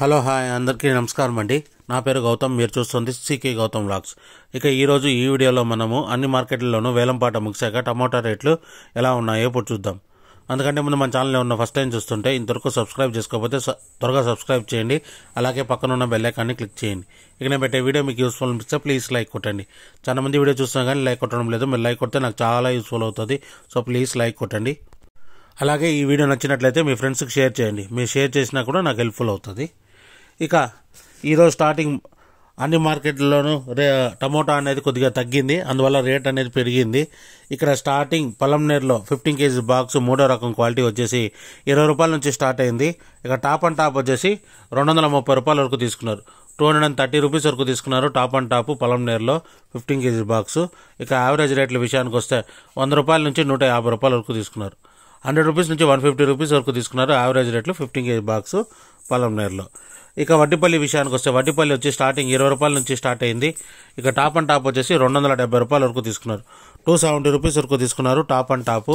hello hi అందరికీ నమస్కారం అండి నా పేరు గౌతమ్ మీరు చూస్తుంది సీకే గౌతమ్ వ్లాగ్స్ ఇక ఈరోజు ఈ వీడియోలో మనము అన్ని మార్కెట్లలోనూ వేలంపాట ముగిశాక టమాటా రేట్లు ఎలా ఉన్నాయో ఇప్పుడు చూద్దాం అందుకంటే ముందు మన ఛానల్ ఉన్న ఫస్ట్ టైం చూస్తుంటే ఇంతవరకు సబ్స్క్రైబ్ చేసుకోకపోతే త్వరగా సబ్స్క్రైబ్ చేయండి అలాగే పక్కన ఉన్న బెల్లైకాన్ని క్లిక్ చేయండి ఇక నేను పెట్టే వీడియో మీకు యూస్ఫుల్ అనిపిస్తే ప్లీజ్ లైక్ కొట్టండి చాలా మంది వీడియో చూస్తున్నా కానీ లైక్ కొట్టడం లేదు మీరు లైక్ కొడితే నాకు చాలా యూస్ఫుల్ అవుతుంది సో ప్లీజ్ లైక్ కొట్టండి అలాగే ఈ వీడియో నచ్చినట్లయితే మీ ఫ్రెండ్స్కి షేర్ చేయండి మీరు షేర్ చేసినా కూడా నాకు హెల్ప్ఫుల్ అవుతుంది ఇక ఈరోజు స్టార్టింగ్ అన్ని మార్కెట్లలోనూ రే టమోటా అనేది కొద్దిగా తగ్గింది అందువల్ల రేట్ అనేది పెరిగింది ఇక్కడ స్టార్టింగ్ పొలం నీరులో ఫిఫ్టీన్ కేజీ బాక్స్ మూడో రకం క్వాలిటీ వచ్చేసి ఇరవై రూపాయల నుంచి స్టార్ట్ అయింది ఇక టాప్ అండ్ టాప్ వచ్చేసి రెండు వందల ముప్పై రూపాయల వరకు తీసుకున్నారు two hundred and thirty rupees వరకు తీసుకున్నారు టాప్ అండ్ టాప్ నీరులో ఫిఫ్టీన్ కేజీ బాక్స్ ఇక యావరేజ్ రేట్ల విషయానికి వస్తే వంద రూపాయల నుంచి నూట యాభై రూపాయల వరకు తీసుకున్నారు హండ్రెడ్ రూపీస్ నుంచి వన్ ఫిఫ్టీ రూపీస్ వరకు తీసుకున్నారు యావరేజ్ రేట్లు ఫిఫ్టీన్ కేజీ బాక్స్ నీరులో ఇక వడ్డిపల్లి విషయానికి వస్తే వడ్డీపల్లి వచ్చి స్టార్టింగ్ ఇరవై రూపాయల నుంచి స్టార్ట్ అయింది ఇక టాప్ అండ్ టాప్ వచ్చేసి రెండు వందల డెబ్బై రూపాయల వరకు తీసుకున్నారు టూ సెవెంటీ రూపీస్ వరకు తీసుకున్నారు టాప్ అండ్ టాప్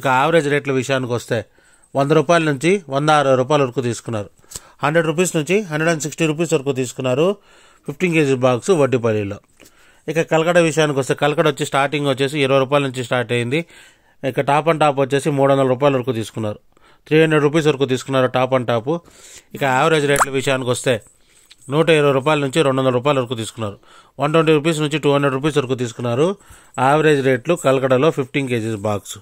ఇక యావరేజ్ రేట్ల విషయానికి వస్తే వంద రూపాయల నుంచి వంద అరవై రూపాయల వరకు తీసుకున్నారు హండ్రెడ్ రూపీస్ నుంచి హండ్రెడ్ అండ్ సిక్స్టీ రూపీస్ వరకు తీసుకున్నారు ఫిఫ్టీన్ కేజీ బాక్స్ వడ్డీపల్లిలో ఇక కలకడ విషయానికి వస్తే కలకడ వచ్చి స్టార్టింగ్ వచ్చేసి ఇరవై రూపాయల నుంచి స్టార్ట్ అయింది ఇక టాప్ అండ్ టాప్ వచ్చేసి మూడు వందల రూపాయల వరకు తీసుకున్నారు త్రీ హండ్రెడ్ రూపీస్ వరకు తీసుకున్నారు టాప్ అండ్ టాప్ ఇక యావరేజ్ రేట్ల విషయానికి వస్తే నూట ఇరవై రూపాయల నుంచి రెండు వందల రూపాయల వరకు తీసుకున్నారు వన్ ట్వంటీ రూపీస్ నుంచి టూ హండ్రెడ్ రూపీస్ వరకు తీసుకున్నారు యావరేజ్ రేట్లు కలకడలో ఫిఫ్టీన్ కేజీస్ బాక్స్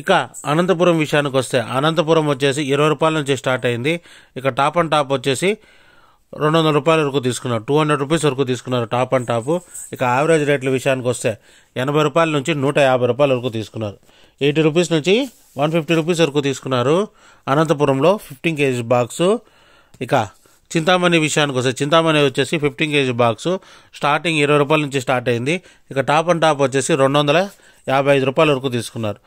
ఇక అనంతపురం విషయానికి వస్తే అనంతపురం వచ్చేసి ఇరవై రూపాయల నుంచి స్టార్ట్ అయింది ఇక టాప్ అండ్ టాప్ వచ్చేసి రెండు వందల రూపాయల వరకు తీసుకున్నారు టూ హండ్రెడ్ రూపీస్ వరకు తీసుకున్నారు టాప్ అండ్ టాప్ ఇక యావరేజ్ రేట్ల విషయానికి వస్తే ఎనభై రూపాయల నుంచి నూట యాభై రూపాయల వరకు తీసుకున్నారు ఎయిటీ రూపీస్ నుంచి వన్ ఫిఫ్టీ రూపీస్ వరకు తీసుకున్నారు అనంతపురంలో ఫిఫ్టీన్ కేజీ బాక్సు ఇక చింతామణి విషయానికి వస్తే చింతామణి వచ్చేసి ఫిఫ్టీన్ కేజీ బాక్సు స్టార్టింగ్ ఇరవై రూపాయల నుంచి స్టార్ట్ అయింది ఇక టాప్ అండ్ టాప్ వచ్చేసి రెండు వందల యాభై ఐదు రూపాయల వరకు తీసుకున్నారు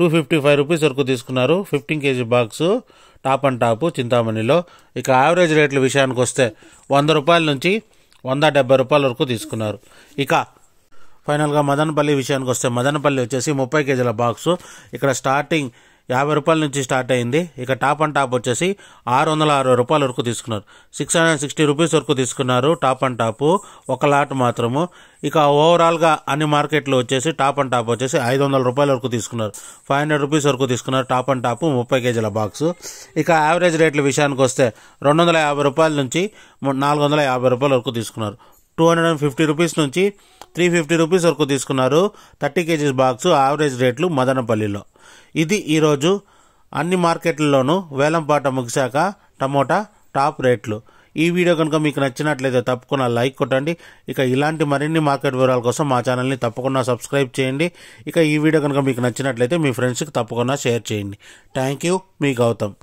టూ ఫిఫ్టీ ఫైవ్ రూపీస్ వరకు తీసుకున్నారు fifteen KG box top and top చింతామణిలో ఇక యావరేజ్ రేట్ల విషయానికి వస్తే వంద రూపాయల నుంచి వంద డెబ్బై రూపాయల వరకు తీసుకున్నారు ఇక ఫైనల్గా మదనపల్లి విషయానికి వస్తే మదనపల్లి వచ్చేసి ముప్పై కేజీల బాక్సు ఇక్కడ స్టార్టింగ్ యాభై రూపాయల నుంచి స్టార్ట్ అయింది ఇక టాప్ అండ్ టాప్ వచ్చేసి ఆరు వందల అరవై రూపాయల వరకు తీసుకున్నారు సిక్స్ హండ్రెడ్ సిక్స్టీ రూపీస్ వరకు తీసుకున్నారు టాప్ అండ్ టాప్ ఒక లాట్ మాత్రము ఇక ఓవరాల్గా అన్ని మార్కెట్లు వచ్చేసి టాప్ అండ్ టాప్ వచ్చేసి ఐదు వందల రూపాయల వరకు తీసుకున్నారు ఫైవ్ హండ్రెడ్ రూపీస్ వరకు తీసుకున్నారు టాప్ అండ్ టాప్ ముప్పై కేజీల బాక్స్ ఇక యావరేజ్ రేట్ల విషయానికి వస్తే రెండు వందల యాభై రూపాయల నుంచి నాలుగు వందల యాభై రూపాయల వరకు తీసుకున్నారు two hundred and fifty rupees నుంచి త్రీ ఫిఫ్టీ రూపీస్ వరకు తీసుకున్నారు థర్టీ కేజీస్ బాక్స్ యావరేజ్ రేట్లు మదనపల్లిలో ఇది ఈరోజు అన్ని మార్కెట్లలోనూ వేలంపాట ముగిశాక టమోటా టాప్ రేట్లు ఈ వీడియో కనుక మీకు నచ్చినట్లయితే తప్పకుండా లైక్ కొట్టండి ఇక ఇలాంటి మరిన్ని మార్కెట్ వివరాల కోసం మా ఛానల్ని తప్పకుండా సబ్స్క్రైబ్ చేయండి ఇక ఈ వీడియో కనుక మీకు నచ్చినట్లయితే మీ ఫ్రెండ్స్కి తప్పకుండా షేర్ చేయండి థ్యాంక్ యూ మీ గౌతమ్